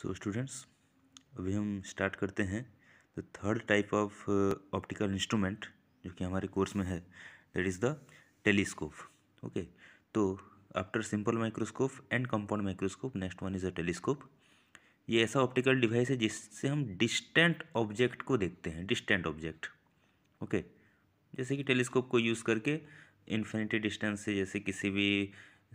So students अभी हम start करते हैं the third type of optical instrument जो कि हमारे कोर्स में है that is the telescope okay तो after simple microscope and compound microscope next one is a telescope ये ऐसा ऑप्टिकल डिवाइस है जिससे हम डिस्टेंट ऑब्जेक्ट को देखते हैं डिस्टेंट ऑब्जेक्ट ओके जैसे कि टेलीस्कोप को यूज़ करके इन्फिनिटी डिस्टेंस से जैसे किसी भी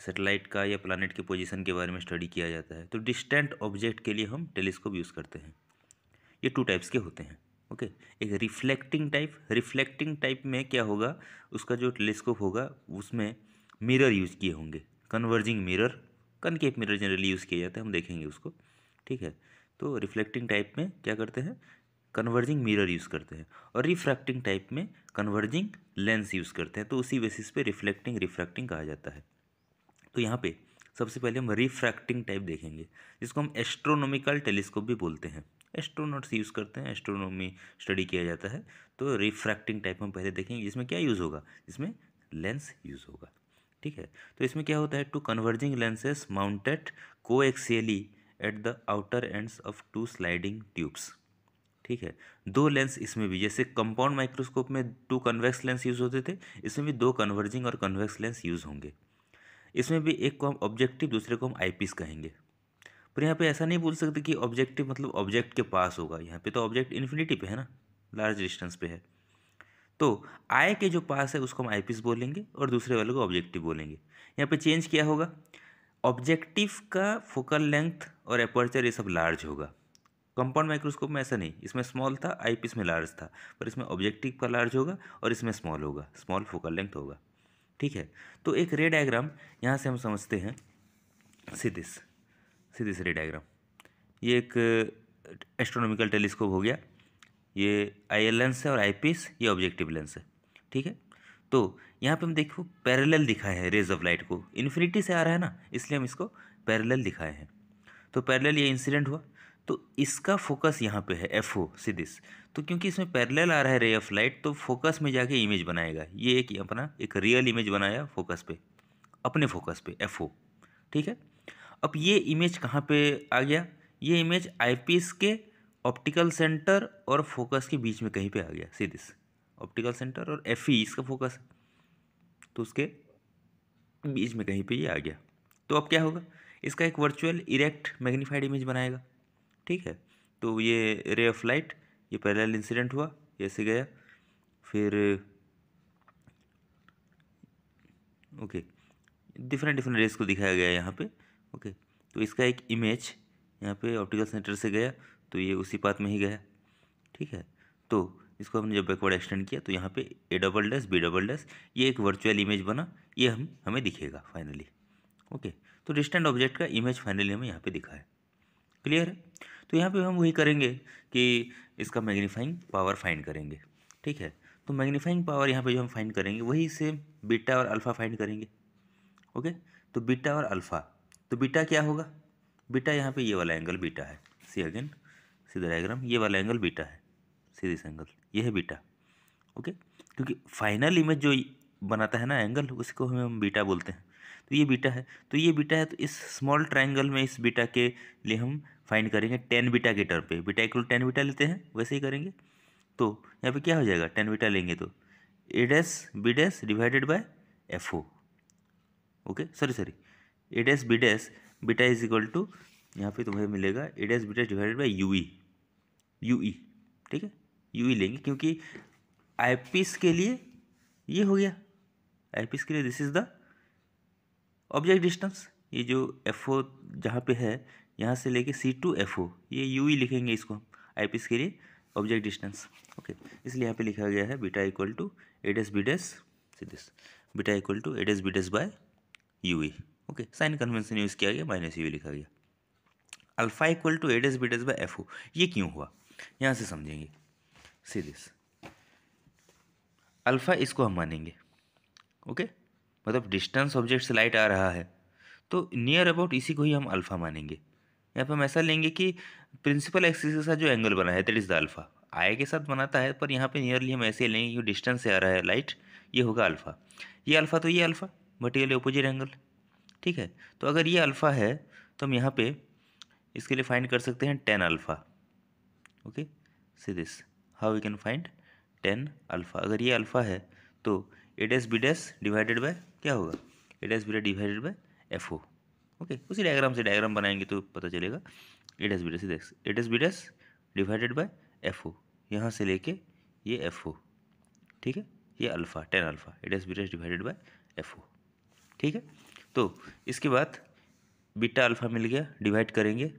सेटेलाइट का या प्लानट के पोजिशन के बारे में स्टडी किया जाता है तो डिस्टेंट ऑब्जेक्ट के लिए हम टेलीस्कोप यूज़ करते हैं ये टू टाइप्स के होते हैं ओके एक रिफ्लेक्टिंग टाइप रिफ्लेक्टिंग टाइप में क्या होगा उसका जो टेलीस्कोप होगा उसमें मिरर यूज़ किए होंगे converging mirror concave mirror generally use किया जाता है हम देखेंगे उसको ठीक है तो रिफ्लेक्टिंग टाइप में क्या करते हैं कन्वर्जिंग मिरर यूज़ करते हैं और रिफ्रैक्टिंग टाइप में कन्वर्जिंग लेंस यूज़ करते हैं तो उसी बेसिस पे रिफ्लेक्टिंग रिफ्रैक्टिंग कहा जाता है तो यहाँ पे सबसे पहले हम रिफ्रैक्टिंग टाइप देखेंगे जिसको हम एस्ट्रोनॉमिकल टेलीस्कोप भी बोलते हैं एस्ट्रोनॉट्स यूज़ करते हैं एस्ट्रोनॉमी स्टडी किया जाता है तो रिफ्रैक्टिंग टाइप हम पहले देखेंगे इसमें क्या यूज़ होगा इसमें लेंस यूज़ होगा ठीक है तो इसमें क्या होता है टू कन्वर्जिंग लेंसेस माउंटेड को at the outer ends of two sliding tubes ठीक है दो लेंस इसमें भी जैसे कंपाउंड माइक्रोस्कोप में टू कन्वेक्स लेंस यूज़ होते थे इसमें भी दो कन्वर्जिंग और कन्वेक्स लेंस यूज़ होंगे इसमें भी एक को हम ऑब्जेक्टिव दूसरे को हम आई कहेंगे पर यहाँ पे ऐसा नहीं बोल सकते कि ऑब्जेक्टिव मतलब ऑब्जेक्ट के पास होगा यहाँ पे तो ऑब्जेक्ट इन्फिनिटी पे है ना लार्ज डिस्टेंस पे है तो आई के जो पास है उसको हम आई बोलेंगे और दूसरे वाले को ऑब्जेक्टिव बोलेंगे यहाँ पर चेंज क्या होगा ऑब्जेक्टिव का फोकल लेंथ और अपर्चर ये सब लार्ज होगा कंपाउंड माइक्रोस्कोप में ऐसा नहीं इसमें स्मॉल था आईपीस में लार्ज था पर इसमें ऑब्जेक्टिव का लार्ज होगा और इसमें स्मॉल होगा स्मॉल फोकल लेंथ होगा ठीक है तो एक रे डायग्राम यहाँ से हम समझते हैं सिदिस सिदिस रे डायग्राम ये एक एस्ट्रोनॉमिकल टेलीस्कोप हो गया ये आई लेंस है और आई पीस ये ऑब्जेक्टिव लेंस है ठीक है तो यहाँ पे हम देखो पैरेलल दिखाए हैं रेज ऑफ लाइट को इन्फिनिटी से आ रहा है ना इसलिए हम इसको पैरेलल दिखाए हैं तो पैरेलल ये इंसिडेंट हुआ तो इसका फोकस यहाँ पे है एफ ओ से दिस तो क्योंकि इसमें पैरेलल आ रहा है रे ऑफ लाइट तो फोकस में जाके इमेज बनाएगा ये एक अपना एक रियल इमेज बनाया फोकस पे अपने फोकस पे एफ ओ ठीक है अब ये इमेज कहाँ पे आ गया ये इमेज आईपीएस के ऑप्टिकल सेंटर और फोकस के बीच में कहीं पे आ गया सिदिस ऑप्टिकल सेंटर और एफ ई e, इसका फोकस तो उसके बीच में कहीं पे ये आ गया तो अब क्या होगा इसका एक वर्चुअल इरेक्ट मैग्नीफाइड इमेज बनाएगा ठीक है तो ये रे ऑफ लाइट ये पैरेलल इंसिडेंट हुआ ऐसे गया फिर ओके डिफरेंट डिफरेंट रेस को दिखाया गया यहाँ पे ओके तो इसका एक इमेज यहाँ पे ऑप्टिकल सेंटर से गया तो ये उसी पाथ में ही गया ठीक है तो इसको हमने जब बैकवर्ड एक्सटेंड किया तो यहाँ पे A double dash B double dash ये एक वर्चुअल इमेज बना ये हम हमें दिखेगा फाइनली ओके तो डिस्टेंट ऑब्जेक्ट का इमेज फाइनली हमें यहाँ पे दिखा है क्लियर है तो यहाँ पे हम वही करेंगे कि इसका मैग्नीफाइंग पावर फाइंड करेंगे ठीक है तो मैग्नीफाइंग पावर यहाँ पे जो हम फाइंड करेंगे वही से बीटा और अल्फ़ा फाइंड करेंगे ओके तो बीटा और अल्फ़ा तो बीटा क्या होगा बीटा यहाँ पे ये वाला एंगल बीटा है see again see the diagram ये वाला एंगल बीटा है सी दिस एंगल ये है बीटा ओके क्योंकि फाइनल इमेज जो बनाता है ना एंगल उसको हम बीटा बोलते हैं तो ये बीटा है तो ये बीटा है तो इस स्मॉल ट्राइंगल में इस बीटा के लिए हम फाइंड करेंगे टेन बीटा के टर्म पे बीटा इक्वल टेन बीटा लेते हैं वैसे ही करेंगे तो यहाँ पे क्या हो जाएगा टेन बीटा लेंगे तो A dash B dash divided by F O okay sorry sorry A dash B dash beta is equal to यहाँ पे तुम्हें मिलेगा A dash B dash divided by U E U E ठीक है you E e लेंगे क्योंकि आई के लिए ये हो गया आई के लिए this is the object distance ये जो एफ ओ जहाँ पर है यहाँ से लेके सी टू एफ ओ ये यू ई लिखेंगे इसको आई पी एस के लिए ऑब्जेक्ट डिस्टेंस ओके इसलिए यहाँ पे लिखा गया है beta equal to A dash B dash this beta equal to A dash B dash by U E okay sign convention use किया गया माइनस यू e लिखा गया alpha equal to A dash B dash by F O ये क्यों हुआ यहाँ से समझेंगे सी दिस अल्फ़ा इसको हम मानेंगे ओके okay? मतलब डिस्टेंस ऑब्जेक्ट से लाइट आ रहा है तो नियर अबाउट इसी को ही हम अल्फ़ा मानेंगे यहाँ पर हम ऐसा लेंगे कि प्रिंसिपल एक्सिस के साथ जो एंगल बना है that is the alpha eye के साथ बनाता है पर यहाँ पे नियरली हम ऐसे लेंगे कि डिस्टेंस से आ रहा है लाइट ये होगा अल्फ़ा ये अल्फ़ा तो ये अल्फ़ा ये अपोजिट एंगल ठीक है तो अगर ये अल्फ़ा है तो हम यहाँ पे इसके लिए फाइंड कर सकते हैं tan alpha okay see this how we can find tan alpha अगर ये अल्फ़ा है तो A dash B dash divided by क्या होगा it's beta divided by F O okay उसी डायग्राम से डायग्राम बनाएंगे तो पता चलेगा इट एस बीटा से it's dash B divided by F O यहाँ से लेके ये एफ ओ ठीक है ये alpha tan alpha it S B divided by F O ठीक है तो इसके बाद बीटा अल्फ़ा मिल गया डिवाइड करेंगे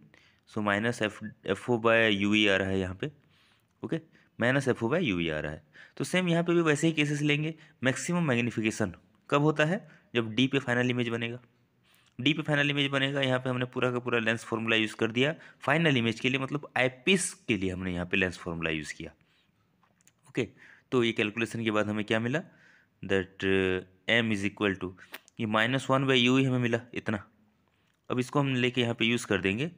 so minus F F O by U E आ रहा है यहाँ पे okay minus F O by U E आ रहा है तो सेम यहाँ पे भी वैसे ही केसेस लेंगे मैक्सिमम मैग्निफिकेशन कब होता है जब डी पे फाइनल इमेज बनेगा डी पे फाइनल इमेज बनेगा यहाँ पे हमने पूरा का पूरा लेंस फॉर्मूला यूज़ कर दिया फाइनल इमेज के लिए मतलब आईपीस के लिए हमने यहाँ पे लेंस फॉर्मूला यूज़ किया ओके तो ये कैलकुलेशन के बाद हमें क्या मिला that M is equal to ये माइनस वन बाई यू ही हमें मिला इतना अब इसको हम लेके यहाँ पे यूज़ कर देंगे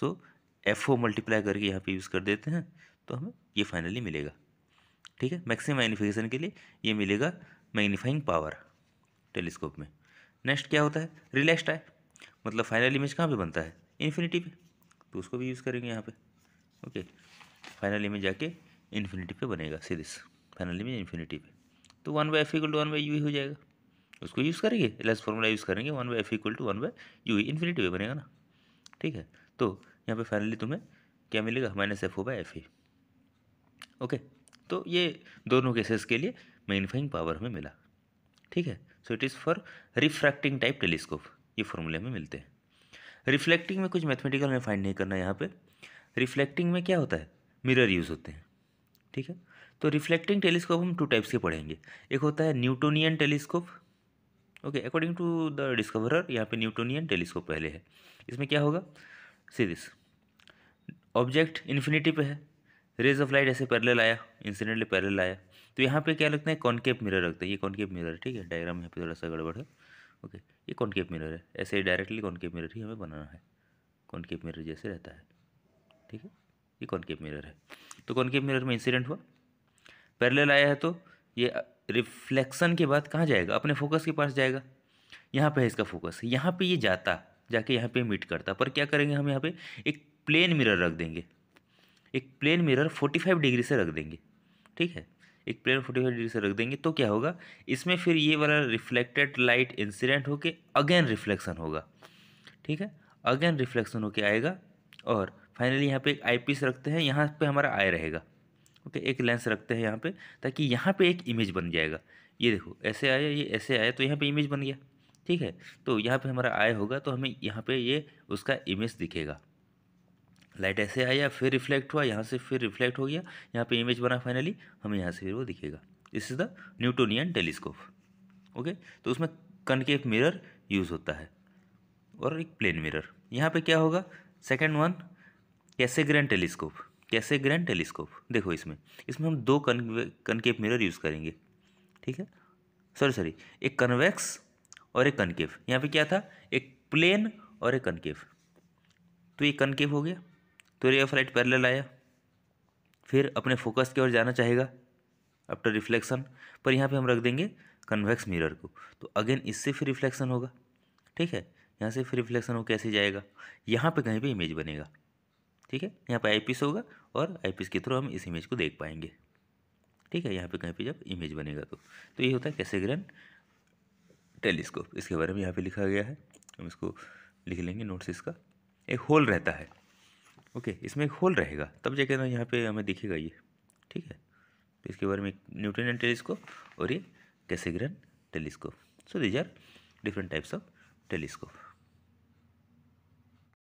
सो एफ ओ मल्टीप्लाई करके यहाँ पर यूज़ कर देते हैं तो हमें ये फाइनली मिलेगा ठीक है मैक्सिमम मैग्नीफिकेशन के लिए ये मिलेगा मैग्नीफाइंग पावर टेलीस्कोप में नेक्स्ट क्या होता है रिलैक्स्ड आए मतलब फाइनल इमेज कहाँ पे बनता है इन्फिनिटी पे तो उसको भी यूज़ करेंगे यहाँ पे ओके फाइनल इमेज जाके इन्फिनिटी पे बनेगा सीरीज फाइनल इमेज इन्फिनिटी पे तो one by F equal to one by U ही हो जाएगा उसको यूज़ करेंगे एलएस फॉर्मूला यूज़ करेंगे one by F equal to one by U infinity पे बनेगा ना ठीक है तो यहाँ पे फाइनली तुम्हें क्या मिलेगा minus F O by F E okay तो ये दोनों केसेस के लिए मैग्नीफाइंग पावर हमें मिला ठीक है so it is for refracting type telescope ये फॉर्मूले में मिलते हैं रिफ्लेक्टिंग में कुछ मैथमेटिकल हमें फाइंड नहीं करना यहाँ पे रिफ्लेक्टिंग में क्या होता है मिरर यूज़ होते हैं ठीक है तो रिफ्लेक्टिंग टेलीस्कोप हम टू टाइप्स के पढ़ेंगे एक होता है Newtonian telescope okay according to the discoverer यहाँ पे न्यूटोनियन टेलीस्कोप पहले है इसमें क्या होगा सी दिस ऑब्जेक्ट इन्फिनिटी पे है रेज ऑफ लाइट ऐसे पैरेलल आया इंसिडेंटली पैरेलल आया तो यहाँ पे क्या लगता है कॉन्केप मिरर लगता है ये कॉन्केप मिरर ठीक है डायग्राम यहाँ पे थोड़ा सा गड़बड़ है ओके ये कॉन्केप मिरर है ऐसे ही डायरेक्टली कॉन्केप मिरर ही हमें बनाना है कॉन्केप मिरर जैसे रहता है ठीक है ये कॉन्केप मिरर है तो कॉन्केप मिरर में इंसिडेंट हुआ पैरेलल आया है तो ये रिफ्लेक्शन के बाद कहाँ जाएगा अपने फोकस के पास जाएगा यहाँ पर है इसका फोकस यहाँ पर ये जाता जाके यहाँ पर मीट करता पर क्या करेंगे हम यहाँ पर एक प्लेन मिरर रख देंगे एक प्लेन मिरर 45 डिग्री से रख देंगे ठीक है एक प्लेन फोटो फाइव डिग्री से रख देंगे तो क्या होगा इसमें फिर ये वाला रिफ्लेक्टेड लाइट इंसिडेंट होके अगेन रिफ्लेक्शन होगा ठीक है अगेन रिफ्लेक्शन होके आएगा और फाइनली यहाँ पे एक आई पीस रखते हैं यहाँ पे हमारा आई रहेगा ओके एक लेंस रखते हैं यहाँ पे ताकि यहाँ पे एक इमेज बन जाएगा ये देखो ऐसे आया ये ऐसे आया तो यहाँ पे इमेज बन गया ठीक है तो यहाँ पे हमारा आय होगा तो हमें यहाँ पे ये उसका इमेज दिखेगा लाइट ऐसे आया फिर रिफ्लेक्ट हुआ यहाँ से फिर रिफ्लेक्ट हो गया यहाँ पे इमेज बना फाइनली हमें यहाँ से फिर वो दिखेगा this is the Newtonian telescope okay तो उसमें कनकेव मिरर यूज़ होता है और एक प्लेन मिरर यहाँ पे क्या होगा second one Cassegrain telescope Cassegrain telescope देखो इसमें इसमें हम दो कन कनकेव मिरर यूज़ करेंगे ठीक है सॉरी सॉरी एक कन्वेक्स और एक कनकेव यहाँ पे क्या था एक प्लेन और एक कनकेव तो ये कनकेव हो गया तो रे ऑफ लाइट पैरेलल आया फिर अपने फोकस की ओर जाना चाहेगा आफ्टर रिफ्लेक्शन पर यहाँ पे हम रख देंगे कन्वेक्स मिरर को तो अगेन इससे फिर रिफ्लेक्शन होगा ठीक है यहाँ से फिर रिफ्लेक्शन हो कैसे जाएगा यहाँ पे कहीं पे इमेज बनेगा ठीक है यहाँ पे आईपीस होगा और आईपीस के थ्रू हम इस इमेज को देख पाएंगे ठीक है यहाँ पे कहीं पे जब इमेज बनेगा तो तो ये होता है कैसे ग्रहण टेलीस्कोप इसके बारे में यहाँ पे लिखा गया है हम इसको लिख लेंगे नोट्स इसका एक होल रहता है ओके इसमें एक होल रहेगा तब जाके ना यहाँ पे हमें दिखेगा ये ठीक है तो इसके बारे में न्यूटन एंड टेलीस्कोप और ये Cassegrain telescope so these are different types of telescope